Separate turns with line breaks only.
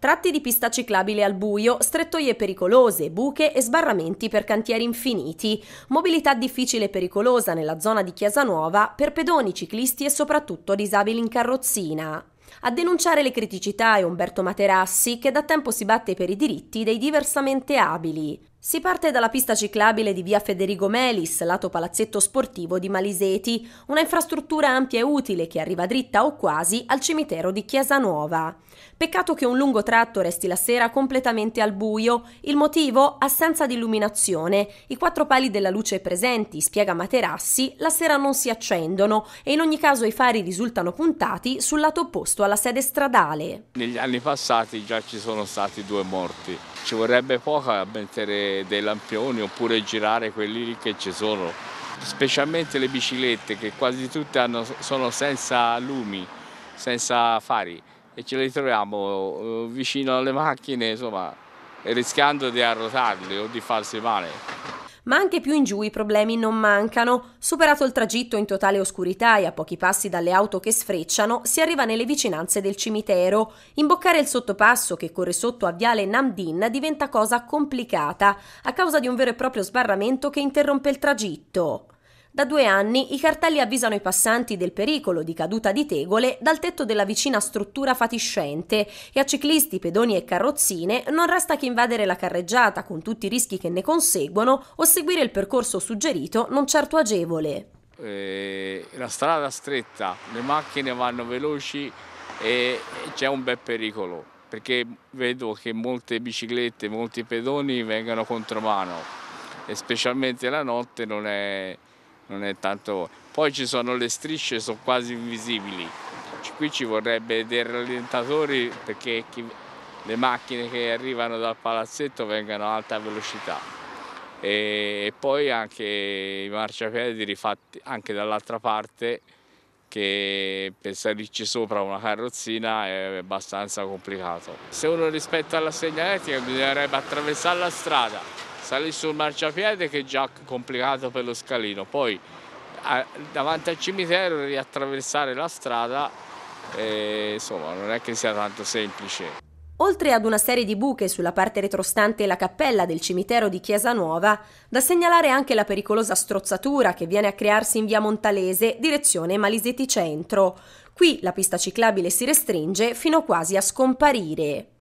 Tratti di pista ciclabile al buio, strettoie pericolose, buche e sbarramenti per cantieri infiniti. Mobilità difficile e pericolosa nella zona di Chiasanuova per pedoni, ciclisti e soprattutto disabili in carrozzina. A denunciare le criticità è Umberto Materassi, che da tempo si batte per i diritti dei diversamente abili. Si parte dalla pista ciclabile di via Federico Melis, lato palazzetto sportivo di Maliseti, una infrastruttura ampia e utile che arriva dritta o quasi al cimitero di Chiesa Nuova. Peccato che un lungo tratto resti la sera completamente al buio, il motivo assenza di illuminazione. I quattro pali della luce presenti, spiega Materassi, la sera non si accendono e in ogni caso i fari risultano puntati sul lato opposto alla sede stradale.
Negli anni passati già ci sono stati due morti, ci vorrebbe poco a mettere dei, lampioni oppure girare quelli lì che ci sono. Specialmente le biciclette che quasi tutte hanno, sono senza lumi, senza fari e ce le troviamo eh, vicino alle macchine, insomma, rischiando di arrotarle o di farsi male
ma anche più in giù i problemi non mancano. Superato il tragitto in totale oscurità e a pochi passi dalle auto che sfrecciano, si arriva nelle vicinanze del cimitero. Imboccare il sottopasso che corre sotto a viale Namdin diventa cosa complicata a causa di un vero e proprio sbarramento che interrompe il tragitto. Da due anni i cartelli avvisano i passanti del pericolo di caduta di tegole dal tetto della vicina struttura fatiscente e a ciclisti, pedoni e carrozzine non resta che invadere la carreggiata con tutti i rischi che ne conseguono o seguire il percorso suggerito non certo agevole.
Eh, la strada stretta, le macchine vanno veloci e c'è un bel pericolo perché vedo che molte biciclette, molti pedoni vengono contromano e specialmente la notte non è, non è tanto... Poi ci sono le strisce, sono quasi invisibili. Qui ci vorrebbe dei rallentatori perché le macchine che arrivano dal palazzetto vengano a alta velocità e poi anche i marciapiedi rifatti anche dall'altra parte che per salirci sopra una carrozzina è abbastanza complicato. Se uno rispetta la segnaletica bisognerebbe attraversare la strada, salire sul marciapiede che è già complicato per lo scalino, poi davanti al cimitero riattraversare la strada, e, eh, insomma non è che sia tanto semplice.
Oltre ad una serie di buche sulla parte retrostante la cappella del cimitero di Chiesa Nuova, da segnalare anche la pericolosa strozzatura che viene a crearsi in via Montalese, direzione Maliseti Centro. Qui la pista ciclabile si restringe fino quasi a scomparire.